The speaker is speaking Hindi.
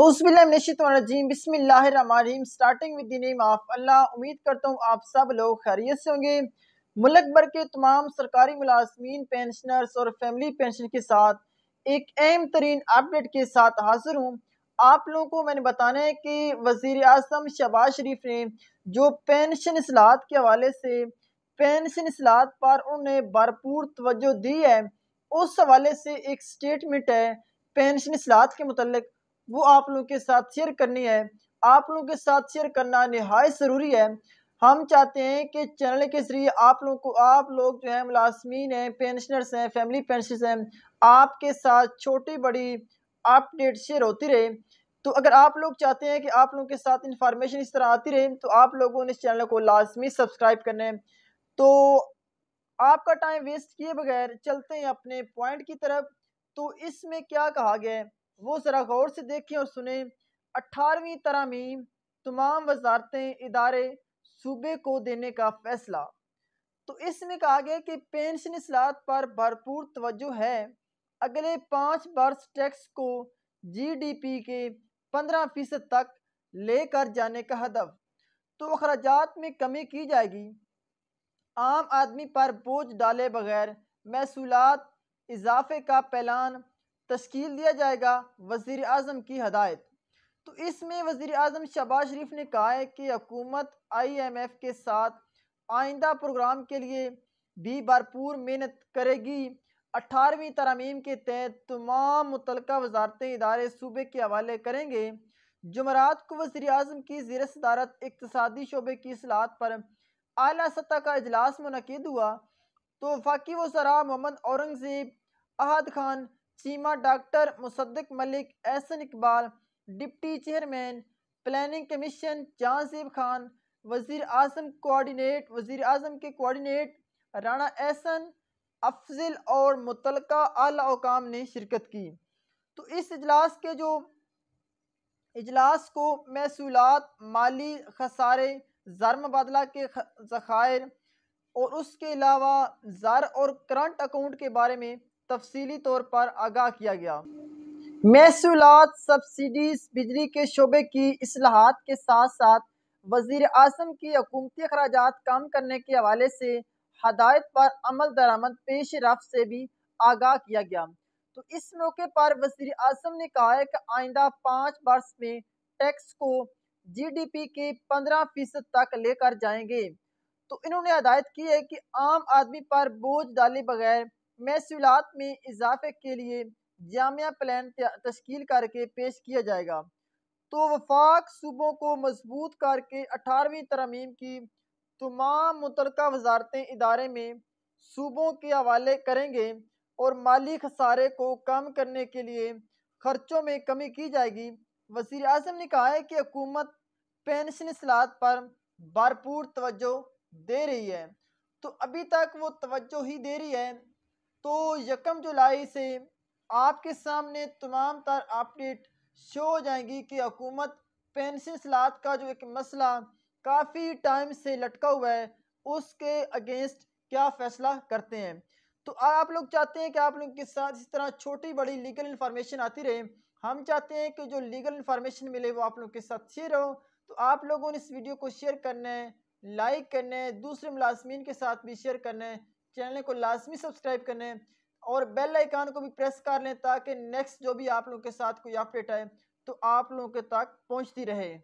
बिस्मिल्लाम starting with name of Allah उम्मीद करता हूँ आप सब लोग खैरियत से होंगे मुल्क भर के तमाम सरकारी मुलाजमीन पेंशनर्स और फैमिली पेंशन के साथ एक अहम तरीन अपडेट के साथ हाजिर हूँ आप लोगों को मैंने बताना है कि वजीर अजम शहबाज शरीफ ने जो पेंशन असलाहत के हवाले से पेंशन असलाहत पर उन्हें भरपूर तोज्जो दी है उस हवाले से एक स्टेटमेंट है पेंशन असलाहत के मतलब वो आप लोग के साथ शेयर करनी है आप लोग के साथ शेयर करना नहायत ज़रूरी है हम चाहते हैं कि चैनल के जरिए आप लोग को आप लोग जो है मुलाजमीन हैं पेंशनर्स हैं फैमिली पेंशनर्स हैं आपके साथ छोटी बड़ी अपडेट शेयर होती रहे तो अगर आप लोग चाहते हैं कि आप लोगों के साथ इन्फॉर्मेशन इस तरह आती रहे तो आप लोगों ने इस चैनल को लाजमी सब्सक्राइब करना है तो आपका टाइम वेस्ट किए बगैर चलते हैं अपने पॉइंट की तरफ तो इसमें क्या कहा गया है वो ज़रा गौर से देखें और सुने तरह में तमाम वजारतें इदारे सूबे को देने का फैसला तो इसमें कहा गया कि पेंशन असलात पर भरपूर तवज्जो है अगले पाँच वर्ष टैक्स को जी डी पी के पंद्रह फीसद तक लेकर जाने का हदफ तो अखराज में कमी की जाएगी आम आदमी पर बोझ डाले बगैर महसूलत इजाफे का पैलान तश्कील दिया जाएगा वज़ी अजम की हदायत तो इसमें वज़ी अजम शबाज शरीफ ने कहा है कि हकूमत आई एम एफ़ के साथ आइंदा प्रोग्राम के लिए भी भरपूर मेहनत करेगी अठारहवीं तरमीम के तहत तमाम मुतल वजारतें इदारे सूबे के हवाले करेंगे जमरात को वजी अजम की ज़र सदारत इकतदी शोबे की असलाहत पर अली सतह का अजलास मनद हुआ तो वफाकी वजरा Mohammad Aurangzeb Ahad Khan Cheema doctor Musadik Malik Ahsan Iqbal deputy chairman planning commission Jahanzeb Khan वज़ी अजम कोआर्डिनेट वज़ी अजम के कोआर्डिनेट राना एहसन अफजल और मुतल अल ने शिरकत की तो इस इजलास के जो इजलास को महसूल माली खसारे ज़र मुबादला के ज़खायर और उसके अलावा ज़र और करंट अकाउंट के बारे में तफसीली तौर पर आगाह किया गया महसूलत सब्सिडीज बिजली के शोबे की असलाहत के साथ साथ वजीर अजम की हकूमती अखराज कम करने के हवाले से हदायत पर अमल दरामद पेश रफ्त से भी आगाह किया गया तो इस मौके पर वजीर अजम ने कहा है कि आइंदा पाँच वर्ष में टैक्स को जी डी पी के पंद्रह फीसद तक लेकर जाएंगे तो इन्होंने हदायत की है कि आम आदमी पर बोझ डाले बगैर महसूल में इजाफे के लिए जामिया प्लान तश्कील करके पेश किया जाएगा तो वफाक सूबों को मजबूत करके अठारहवीं तरमीम की तमाम मुतल वजारतें इदारे में सूबों के हवाले करेंगे और माली खसारे को कम करने के लिए खर्चों में कमी की जाएगी वजीर अजम ने कहा है कि हुकूमत पेंशन असलात पर भरपूर तोज्जो दे रही है तो अभी तक वो तोज्जो ही दे रही है तो यकम जुलाई से आपके सामने तमाम तर अपडेट शो हो जाएंगी कि हकूमत पेंशन सलाद का जो एक मसला काफ़ी टाइम से लटका हुआ है उसके अगेंस्ट क्या फ़ैसला करते हैं तो आप लोग चाहते हैं कि आप लोग के साथ इस तरह छोटी बड़ी लीगल इन्फॉर्मेशन आती रहे हम चाहते हैं कि जो लीगल इन्फॉर्मेशन मिले वो आप लोग के साथ शेयर हो तो आप लोगों ने इस वीडियो को शेयर करना है लाइक करना है दूसरे मुलाजमीन के साथ भी शेयर करना है चैनल को लाजमी सब्सक्राइब कर लें और बेल आइकान को भी प्रेस कर लें ताकि नेक्स्ट जो भी आप लोगों के साथ कोई अपडेट आए तो आप लोगों के तक पहुँचती रहे